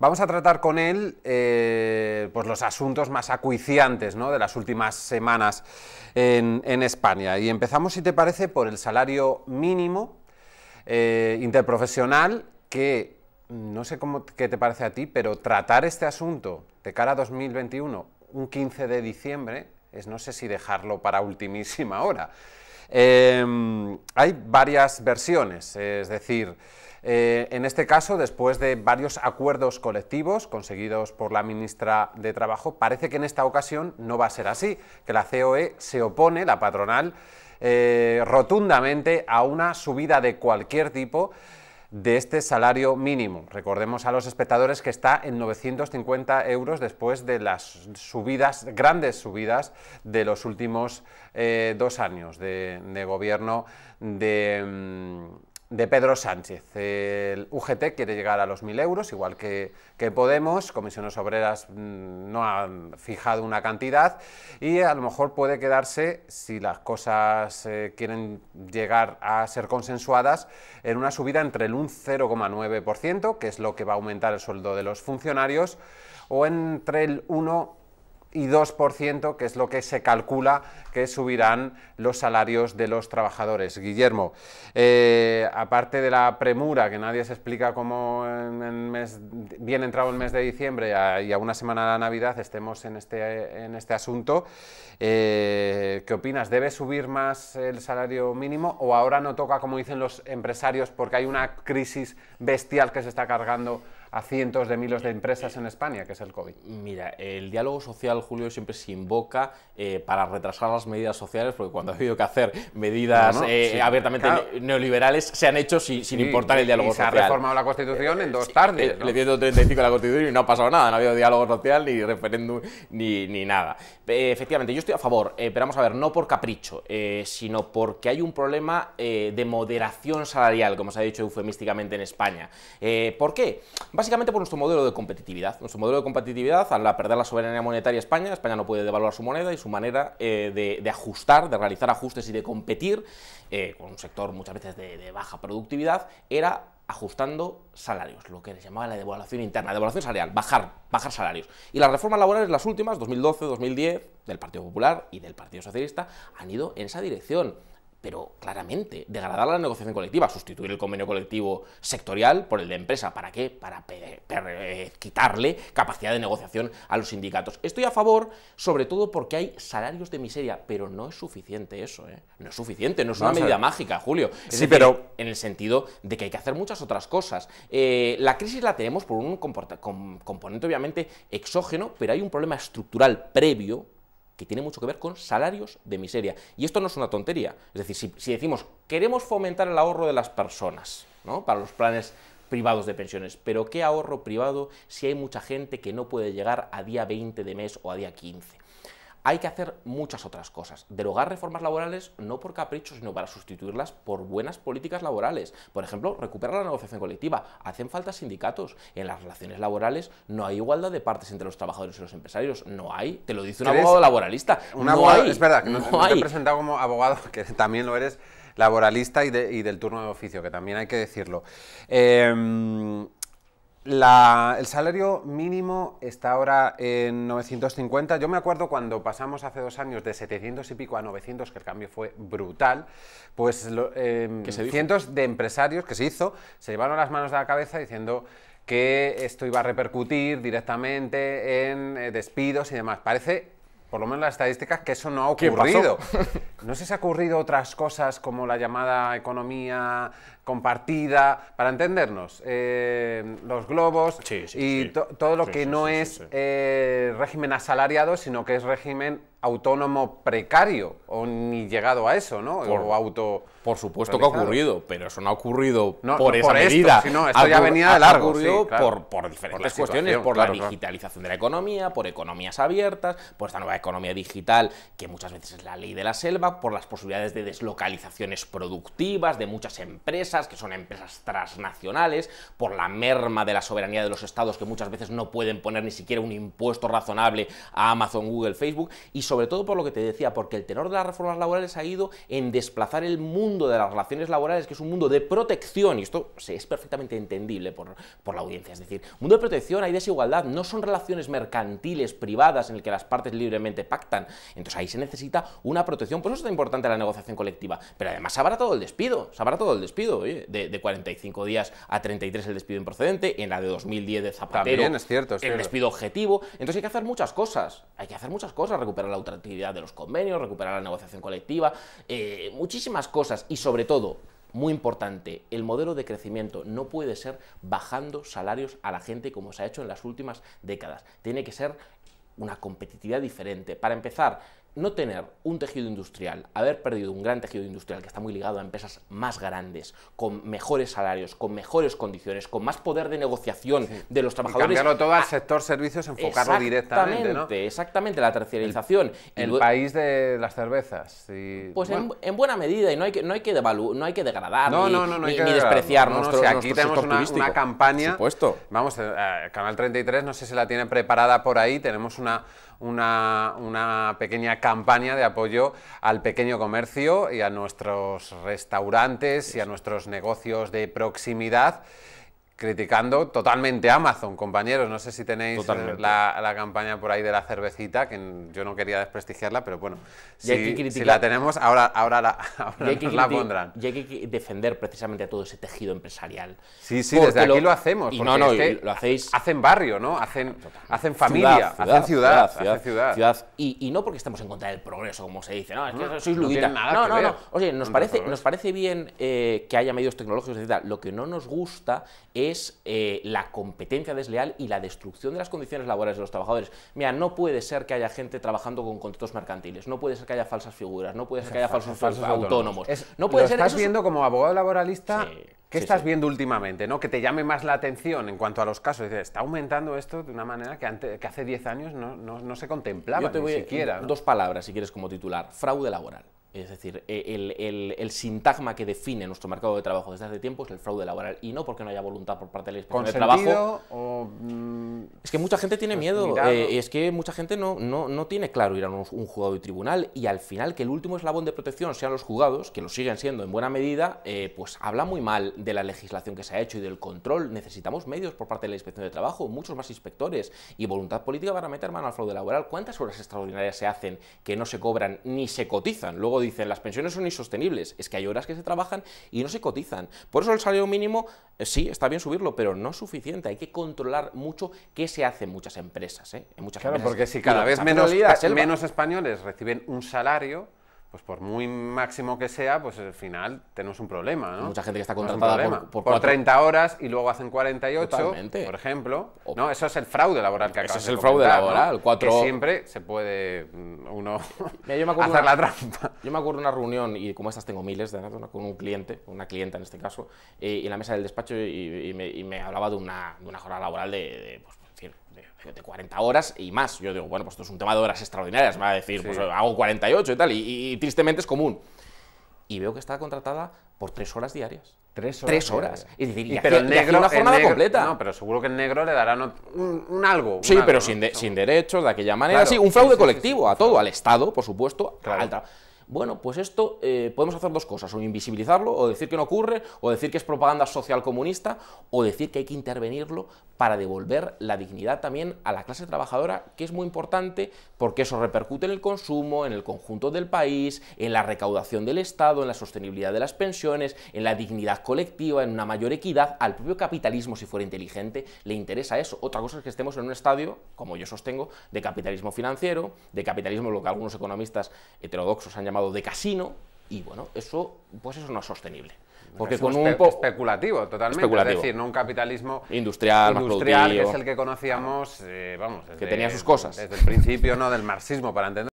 Vamos a tratar con él eh, pues los asuntos más acuiciantes ¿no? de las últimas semanas en, España. Y empezamos, si te parece, por el salario mínimo eh, interprofesional que no sé cómo, qué te parece a ti, pero tratar este asunto de cara a 2021, un 15 de diciembre, es no sé si dejarlo para ultimísima hora. Em, hay varias versiones, es decir, eh, en este caso, después de varios acuerdos colectivos conseguidos por la ministra de Trabajo, parece que en esta ocasión no va a ser así, que la COE se opone, la patronal, eh, rotundamente a una subida de cualquier tipo de este salario mínimo. Recordemos a los espectadores que está en 950 euros después de las subidas, grandes subidas de los últimos eh, dos años de, gobierno de... Mm, de Pedro Sánchez. El UGT quiere llegar a los 1.000 euros, igual que, que, Podemos. Comisiones Obreras mm, no han fijado una cantidad y a lo mejor puede quedarse, si las cosas eh, quieren llegar a ser consensuadas, en una subida entre el un que es lo que va a aumentar el sueldo de los funcionarios, o entre el 1 y 2%, que es lo que se calcula que subirán los salarios de los trabajadores. Guillermo, eh, aparte de la premura, que nadie se explica cómo bien entrado el mes de diciembre y a una semana de Navidad estemos en este, en este asunto, eh, ¿qué opinas? ¿Debe subir más el salario mínimo o ahora no toca, como dicen los empresarios, porque hay una crisis bestial que se está cargando? a cientos de miles de empresas en España, que es el COVID? Mira, el diálogo social, Julio, siempre se invoca eh, para retrasar las medidas sociales, porque cuando ha habido que hacer medidas eh, abiertamente neoliberales, se han hecho sin, importar el diálogo social. Se ha reformado la Constitución en dos tardes. Eh, ¿no? Le 135 a la Constitución y no ha pasado nada, no ha habido diálogo social, ni referéndum, ni, ni nada. efectivamente, yo estoy a favor, pero vamos a ver, no por capricho, sino porque hay un problema de moderación salarial, como se ha dicho eufemísticamente en España. ¿Por qué? básicamente por nuestro modelo de competitividad. Nuestro modelo de competitividad, al perder la soberanía monetaria España, España no puede devaluar su moneda y su manera eh, de, ajustar, de realizar ajustes y de competir eh, con un sector muchas veces de, baja productividad, era ajustando salarios, lo que se llamaba la devaluación interna, devaluación salarial, bajar, bajar salarios. Y las reformas laborales, las últimas, 2012, 2010, del Partido Popular y del Partido Socialista, han ido en esa dirección pero claramente, degradar la negociación colectiva, sustituir el convenio colectivo sectorial por el de empresa. ¿Para qué? Para eh, quitarle capacidad de negociación a los sindicatos. Estoy a favor, sobre todo porque hay salarios de miseria, pero no es suficiente eso, ¿eh? No es suficiente, no es una medida mágica, Julio. sí, pero... En el sentido de que hay que hacer muchas otras cosas. Eh, la crisis la tenemos por un componente obviamente exógeno, pero hay un problema estructural previo que tiene mucho que ver con salarios de miseria. Y esto no es una tontería. Es decir, si, decimos queremos fomentar el ahorro de las personas ¿no? para los planes privados de pensiones. Pero ¿qué ahorro privado si hay mucha gente que no puede llegar a día 20 de mes o a día 15? hay que hacer muchas otras cosas. Derogar reformas laborales no por capricho, sino para sustituirlas por buenas políticas laborales. Por ejemplo, recuperar la negociación colectiva. Hacen falta sindicatos. En las relaciones laborales no hay igualdad de partes entre los trabajadores y los empresarios. No hay. Te lo dice un abogado laboralista. Un no hay. Es verdad, que no, te he presentado como abogado, que también lo eres, laboralista y, del turno de oficio, que también hay que decirlo. Em, el salario mínimo está ahora en 950. Yo me acuerdo cuando pasamos hace dos años de 700 y pico a 900, que el cambio fue brutal, pues em, cientos de empresarios que se hizo se llevaron las manos de la cabeza diciendo que esto iba a repercutir directamente en eh, despidos y demás. Parece por lo menos las estadísticas, que eso no ha ocurrido. no sé si ha ocurrido otras cosas como la llamada economía compartida, para entendernos, eh, los globos y todo lo que no es eh, régimen asalariado, sino que es régimen autónomo precario o ni llegado a eso, ¿no? Por, auto. Por supuesto que ha ocurrido, pero eso no ha ocurrido por esa sino ha, ya venía de largo. por, diferentes cuestiones, por la digitalización de la economía, por economías abiertas, por esta nueva economía digital que muchas veces es la ley de la selva, por las posibilidades de deslocalizaciones productivas de muchas empresas que son empresas transnacionales, por la merma de la soberanía de los estados que muchas veces no pueden poner ni siquiera un impuesto razonable a Amazon, Google, Facebook y sobre todo por lo que te decía, porque el tenor de las reformas laborales ha ido en desplazar el mundo de las relaciones laborales, que es un mundo de protección, y esto es perfectamente entendible por, por la audiencia, es decir, mundo de protección, hay desigualdad, no son relaciones mercantiles, privadas, en el que las partes libremente pactan, entonces ahí se necesita una protección, por eso es tan importante la negociación colectiva, pero además se todo el despido, se todo el despido, de, 45 días a 33 el despido improcedente, en la de 2010 de Zapatero, el despido objetivo, entonces hay que hacer muchas cosas, hay que hacer muchas cosas, recuperar la la ultraactividad de los convenios, recuperar la negociación colectiva, eh, muchísimas cosas y sobre todo muy importante, el modelo de crecimiento no puede ser bajando salarios a la gente como se ha hecho en las últimas décadas. Tiene que ser una competitividad diferente. Para empezar, no tener un tejido industrial, haber perdido un gran tejido industrial que está muy ligado a empresas más grandes, con mejores salarios, con mejores condiciones, con más poder de negociación de los trabajadores. Y cambiarlo todo al ah, sector servicios, enfocarlo directamente. ¿no? Exactamente, la terciarización. El, país de las cervezas. Pues en, buena medida, y no hay que, no hay que, no hay que degradar ni, despreciar nuestro, aquí tenemos una, campaña. Por supuesto. Vamos, eh, eh, Canal 33, no sé si la tiene preparada por ahí, tenemos una una, pequeña campaña de apoyo al pequeño comercio y a nuestros restaurantes y a nuestros negocios de proximidad criticando totalmente Amazon, compañeros. No sé si tenéis eh, la, campaña por ahí de la cervecita, que yo no quería desprestigiarla, pero bueno, si, la tenemos, ahora, ahora, la, pondrán. Y hay que defender precisamente a todo ese tejido empresarial. Sí, sí, desde lo, aquí lo hacemos. no, lo hacéis... Hacen barrio, ¿no? Hacen, hacen familia, hacen ciudad, ciudad. Y, no porque estamos en contra del progreso, como se dice, no, es que no, No, no, no. Oye, nos parece, nos parece bien eh, que haya medios tecnológicos, etc. Lo que no nos gusta es es eh, la competencia desleal y la destrucción de las condiciones laborales de los trabajadores. Mira, no puede ser que haya gente trabajando con contratos mercantiles, no puede ser que haya falsas figuras, no puede ser que haya falsos, autónomos. no puede lo estás viendo como abogado laboralista ¿Qué estás viendo últimamente? ¿no? Que te llame más la atención en cuanto a los casos. está aumentando esto de una manera que, hace 10 años no, se contemplaba te ni siquiera. Dos palabras, si quieres, como titular. Fraude laboral. Es decir, e, el, sintagma que define nuestro mercado de trabajo desde hace tiempo es el fraude laboral. Y no porque no haya voluntad por parte de la inspección de trabajo. Mm, es que mucha gente tiene pues, miedo. Eh, es que mucha gente no, no, no tiene claro ir a un, un, juzgado y tribunal. Y al final, que el último eslabón de protección sean los juzgados, que lo siguen siendo en buena medida, eh, pues habla muy mal de la legislación que se ha hecho y del control. Necesitamos medios por parte de la inspección de trabajo, muchos más inspectores y voluntad política para meter mano al fraude laboral. ¿Cuántas horas extraordinarias se hacen que no se cobran ni se cotizan? Luego dicen, las pensiones son insostenibles, es que hay horas que se trabajan y no se cotizan. Por eso el salario mínimo, eh, sí, está bien subirlo, pero no es suficiente, hay que controlar mucho qué se hace en muchas empresas. ¿eh? porque si cada vez menos españoles reciben un salario, pues por muy máximo que sea, pues al final tenemos un problema, ¿no? Mucha gente que está contratada por, por, 30 horas y luego hacen 48, por ejemplo. ¿no? Eso es el fraude laboral que acabas Eso es el fraude laboral, cuatro... Que siempre se puede mm, uno yo me hacer la trampa. Yo me acuerdo de una reunión, y como estas tengo miles, de con un cliente, una clienta en este caso, eh, y, en la mesa del despacho y, me, hablaba de una, de una jornada laboral de, pues, decir, de, 40 horas y más. Yo digo, bueno, pues esto es un tema de horas extraordinarias, me va a decir, pues eh, hago 48 y tal, y, tristemente es común. Y veo que está contratada por tres horas diarias. Tres horas. Tres horas. Es decir, y, pero negro, una jornada completa. No, pero seguro que el negro le dará un, algo. sí, pero sin, sin, derechos, de aquella manera. sí, un fraude colectivo a todo, al Estado, por supuesto, claro. Bueno, pues esto eh, podemos hacer dos cosas, o invisibilizarlo, o decir que no ocurre, o decir que es propaganda social comunista, o decir que hay que intervenirlo para devolver la dignidad también a la clase trabajadora, que es muy importante porque eso repercute en el consumo, en el conjunto del país, en la recaudación del Estado, en la sostenibilidad de las pensiones, en la dignidad colectiva, en una mayor equidad. Al propio capitalismo, si fuera inteligente, le interesa eso. Otra cosa es que estemos en un estadio, como yo sostengo, de capitalismo financiero, de capitalismo lo que algunos economistas heterodoxos han llamado de casino, y bueno, eso, pues eso no es sostenible. Porque es con un poco especulativo, totalmente. Es decir, no un capitalismo industrial, industrial que es el que conocíamos, eh, vamos, que tenía sus cosas desde el principio, no del marxismo para entender.